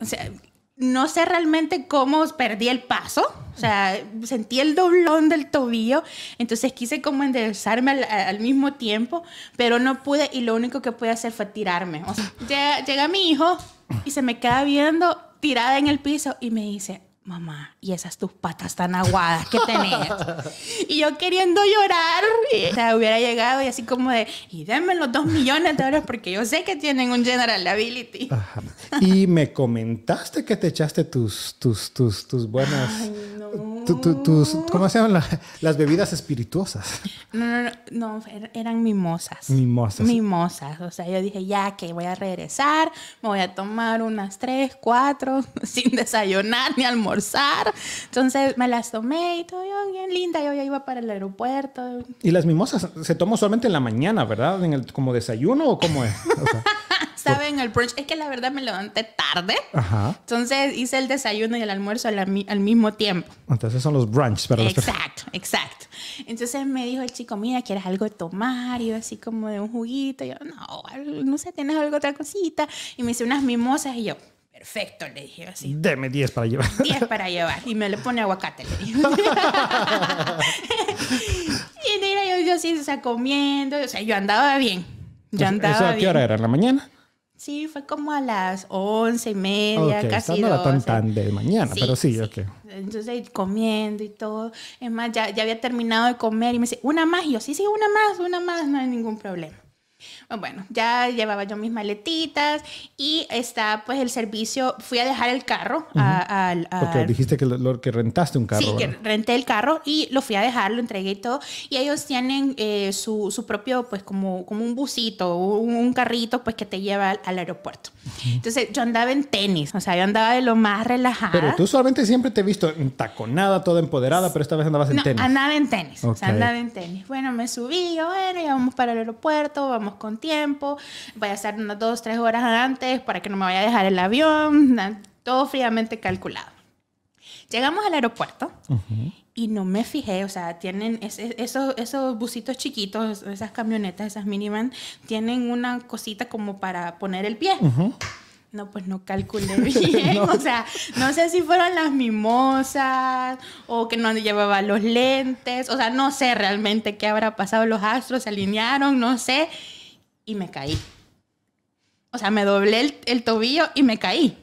o sea, no sé realmente cómo perdí el paso, o sea, sentí el doblón del tobillo, entonces quise como enderezarme al, mismo tiempo, pero no pude y lo único que pude hacer fue tirarme. O sea, llega mi hijo y se me queda viendo tirada en el piso y me dice, mamá, y esas tus patas tan aguadas que tenías. y yo queriendo llorar, eh, hubiera llegado y así como de, y denme los dos millones de dólares porque yo sé que tienen un general ability. Y me comentaste que te echaste tus, tus, tus, tus buenas... ¿Cómo las bebidas espirituosas? No, no, no, er, eran mimosas. Mimosas. Mimosas. O sea, yo dije, ya que voy a regresar, me voy a tomar unas tres, cuatro, sin desayunar ni almorzar. Entonces me las tomé y todo bien linda. Yo ya iba para el aeropuerto. ¿Y las mimosas se tomó solamente en la mañana, verdad? ¿En el, ¿Como desayuno o cómo es? saben, el brunch, es que la verdad me levanté tarde. Ajá. Entonces hice el desayuno y el almuerzo al, mismo tiempo. Entonces son los brunch exacto, Exacto, Entonces me dijo el chico, mira, ¿quieres algo de tomar? Y yo así como de un juguito. yo, no, no sé, ¿tienes algo otra cosita? Y me hice unas mimosas y yo, Perfecto, le dije así. Deme 10 para llevar. 10 para llevar. Y me le pone aguacate, le dije. y mira, yo, yo, así, o sea, comiendo. O sea, yo andaba bien. Yo andaba qué hora era? ¿En la mañana? Sí, fue como a las once y media, okay, casi no era tan, tan de mañana, pero sí, Entonces, comiendo y todo. Es más, ya, ya había terminado de comer y me dice, una más. Y yo, sí, sí, una más, una más, no hay ningún problema. Bueno, ya llevaba yo mis maletitas y está pues el servicio, fui a dejar el carro Porque dijiste que, que rentaste un carro. Sí, que renté el carro y lo fui a dejar, lo entregué y todo. Y ellos tienen eh, su, su, propio pues como, como un busito, un, un carrito pues que te lleva al, aeropuerto. Entonces yo andaba en tenis, o sea, yo andaba de lo más relajada. Pero tú solamente siempre te he visto taconada, toda empoderada, pero esta vez andabas en tenis. Andaba en tenis, o sea, andaba en tenis. Bueno, me subí, bueno, ya vamos para el aeropuerto, vamos con tiempo, voy a estar unas dos, tres horas antes para que no me vaya a dejar el avión, todo fríamente calculado. Llegamos al aeropuerto y no me fijé, o sea, tienen esos, esos busitos chiquitos, esas camionetas, esas minivan, tienen una cosita como para poner el pie. No, pues no calculé bien. O sea, no sé si fueron las mimosas o que no llevaba los lentes. O sea, no sé realmente qué habrá pasado. Los astros se alinearon, no sé y me caí. O sea, me doblé el, tobillo y me caí.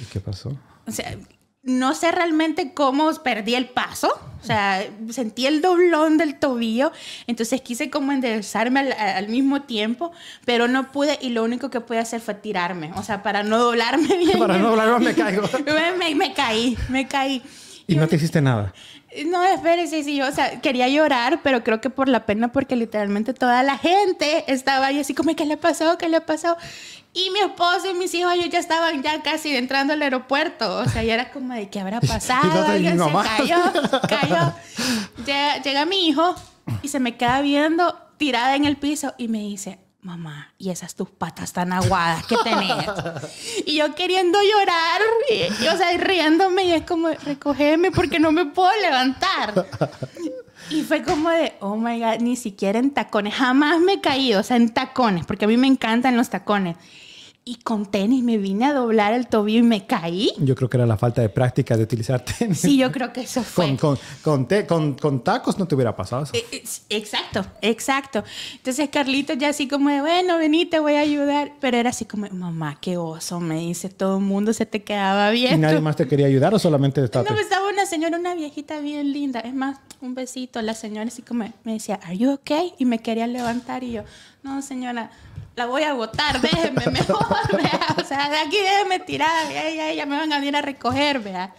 ¿Y qué pasó? O sea, no sé realmente cómo perdí el paso, o sea, sentí el doblón del tobillo, entonces quise como enderezarme al, mismo tiempo, pero no pude y lo único que pude hacer fue tirarme, o sea, para no doblarme bien. Para no doblarme me caigo. me, me caí, me caí. Y no te hiciste nada. Eh, no, espérese, sí, yo, o sea, quería llorar, pero creo que por la pena, porque literalmente toda la gente estaba ahí así como, ¿qué le ha pasó? ¿Qué le ha pasado? Y mi esposo y mis hijos, ellos ya estaban ya casi entrando al aeropuerto. O sea, ya era como de, ¿qué habrá pasado? y no cayó, cayó. llega mi hijo y se me queda viendo tirada en el piso y me dice, mamá, y esas tus patas tan aguadas que tenés. y yo queriendo llorar, o sea, riéndome, y es como, recogeme porque no me puedo levantar. Y fue como de, oh my god, ni siquiera en tacones, jamás me he caído, o sea, en tacones, porque a mí me encantan los tacones y con tenis me vine a doblar el tobillo y me caí. Yo creo que era la falta de práctica de utilizar tenis. Sí, yo creo que eso fue. Con, con, con, tacos no te hubiera pasado eso. Eh, eh, exacto, exacto. Entonces Carlitos ya así como de, bueno, vení, te voy a ayudar. Pero era así como, mamá, qué oso, me dice, todo el mundo se te quedaba bien. ¿Y nadie más te quería ayudar o solamente estaba? No, estaba una señora, una viejita bien linda. Es más, un besito. La señora así como me decía, ¿Are you okay? Y me quería levantar y yo, no, señora, la voy a agotar, déjenme mejor, o sea, de aquí déjenme tirar, ya, me van a venir a recoger, ¿vea?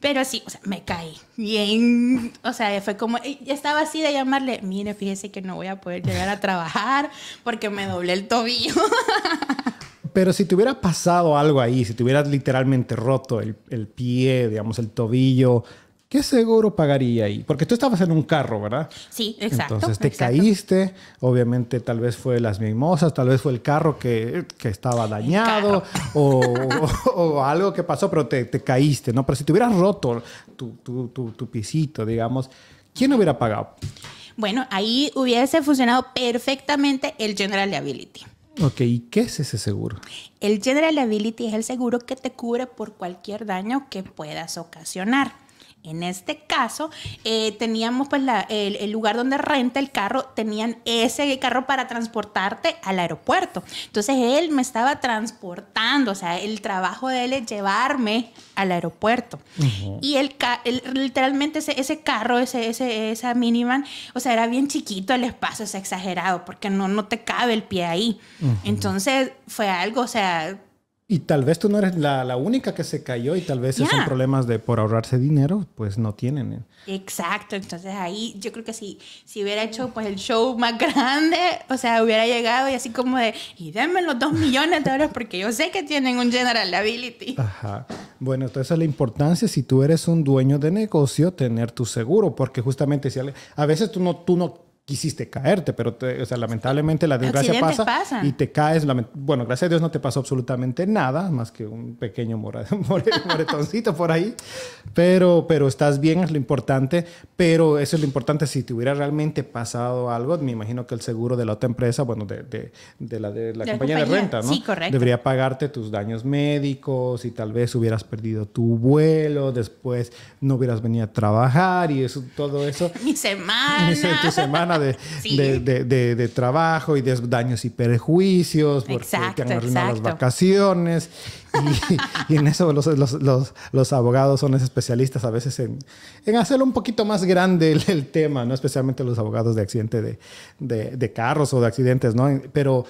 Pero sí, o sea, me caí bien, o sea, fue como, estaba así de llamarle, mire, fíjese que no voy a poder llegar a trabajar porque me doblé el tobillo. Pero si te hubiera pasado algo ahí, si te hubieras literalmente roto el, el pie, digamos, el tobillo, ¿Qué seguro pagaría ahí? Porque tú estabas en un carro, ¿verdad? Sí, exacto. Entonces te caíste, obviamente tal vez fue las mimosas, tal vez fue el carro que, que estaba dañado o, algo que pasó, pero te, te, caíste, ¿no? Pero si te hubieras roto tu, tu, tu, tu pisito, digamos, ¿quién hubiera pagado? Bueno, ahí hubiese funcionado perfectamente el General Liability. Ok, ¿y qué es ese seguro? El General Liability es el seguro que te cubre por cualquier daño que puedas ocasionar. En este caso, eh, teníamos pues el, lugar donde renta el carro, tenían ese carro para transportarte al aeropuerto. Entonces él me estaba transportando, o sea, el trabajo de él es llevarme al aeropuerto. Y el, literalmente ese, carro, ese, ese, esa minivan, o sea, era bien chiquito el espacio, es exagerado, porque no, no te cabe el pie ahí. Entonces fue algo, o sea, y tal vez tú no eres la, única que se cayó y tal vez esos son problemas de por ahorrarse dinero, pues no tienen. ¿eh? Exacto, entonces ahí yo creo que si, si hubiera hecho pues el show más grande, o sea, hubiera llegado y así como de, y denme los dos millones de dólares porque yo sé que tienen un general Ability. Ajá. Bueno, entonces la importancia si tú eres un dueño de negocio, tener tu seguro, porque justamente si a veces tú no, tú no quisiste caerte, pero o sea, lamentablemente la desgracia pasa y te caes. Bueno, gracias a Dios no te pasó absolutamente nada, más que un pequeño moretoncito por ahí, pero, pero estás bien, es lo importante, pero eso es lo importante, si te hubiera realmente pasado algo, me imagino que el seguro de la otra empresa, bueno, de, de, la, de la compañía, de renta, ¿no? Sí, correcto. Debería pagarte tus daños médicos y tal vez hubieras perdido tu vuelo, después no hubieras venido a trabajar y eso, todo eso. Mi semana. Mi, semana de, trabajo y de daños y perjuicios, porque exacto, han las vacaciones y, en eso los, abogados son especialistas a veces en, en un poquito más grande el, tema, ¿no? Especialmente los abogados de accidente de, carros o de accidentes, ¿no? Pero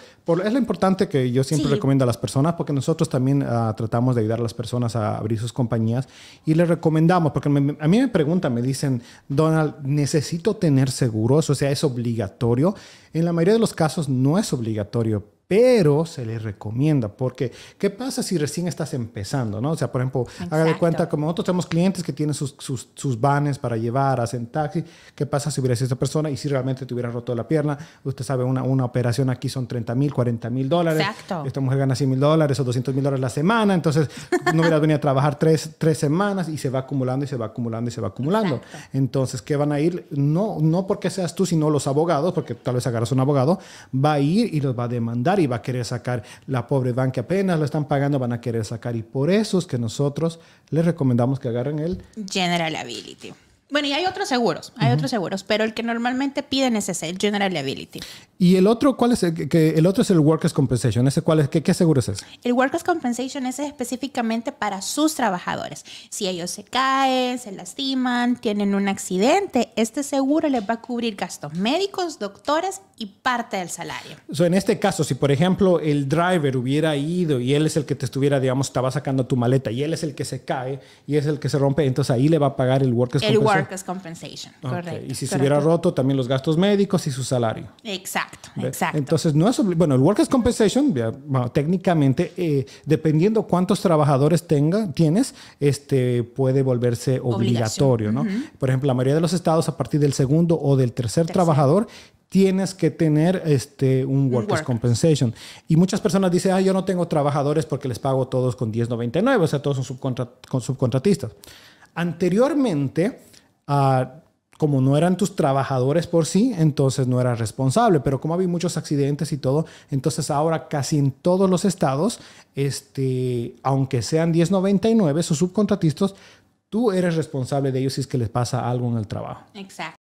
es lo importante que yo siempre recomiendo a las personas porque nosotros también ah, tratamos de ayudar a las personas a abrir sus compañías y les recomendamos, porque a mí me preguntan, me dicen, Donald, ¿necesito tener seguros? O sea, ¿es obligatorio? En la mayoría de los casos no es obligatorio pero se les recomienda, porque ¿qué pasa si recién estás empezando? ¿no? O sea, por ejemplo, hágale cuenta, como nosotros tenemos clientes que tienen sus, sus, vanes para llevar, hacen taxi, ¿qué pasa si hubiera sido persona y si realmente te hubiera roto la pierna? Usted sabe, una, una operación aquí son 30 mil, 40 mil dólares. Exacto. Esta mujer gana 100 mil dólares o 200 mil dólares la semana, entonces no hubiera venido a trabajar tres, semanas y se va acumulando y se va acumulando y se va acumulando. Entonces, ¿qué van a ir? No, no porque seas tú, sino los abogados, porque tal vez agarras un abogado, va a ir y los va a demandar y va a querer sacar la pobre van que apenas lo están pagando, van a querer sacar. Y por eso es que nosotros les recomendamos que agarren el General Ability. Bueno, y hay otros seguros, hay otros seguros, pero el que normalmente piden es ese, el General Liability. ¿Y el otro cuál es? El, que, el otro es el Workers' Compensation. ¿Ese cuál es? ¿Qué, seguro es ese? El Workers' Compensation es específicamente para sus trabajadores. Si ellos se caen, se lastiman, tienen un accidente, este seguro les va a cubrir gastos médicos, doctores y parte del salario. en este caso, si por ejemplo el driver hubiera ido y él es el que te estuviera, digamos, estaba sacando tu maleta y él es el que se cae y es el que se rompe, entonces ahí le va a pagar el Workers' Compensation workers compensation. Correcto. Y si se hubiera roto también los gastos médicos y su salario. Exacto, exacto. Entonces, no es bueno, el workers compensation, técnicamente, eh, dependiendo cuántos trabajadores tenga, tienes, este, puede volverse obligatorio, ¿no? Por ejemplo, la mayoría de los estados, a partir del segundo o del tercer. trabajador, tienes que tener este, un workers compensation. Y muchas personas dicen, ah, yo no tengo trabajadores porque les pago todos con 1099, o sea, todos son subcontratistas. Anteriormente, Ah, como no eran tus trabajadores por sí, entonces no eras responsable. Pero como había muchos accidentes y todo, entonces ahora casi en todos los estados, este, aunque sean 1099, sus subcontratistas, tú eres responsable de ellos si es que les pasa algo en el trabajo. Exacto.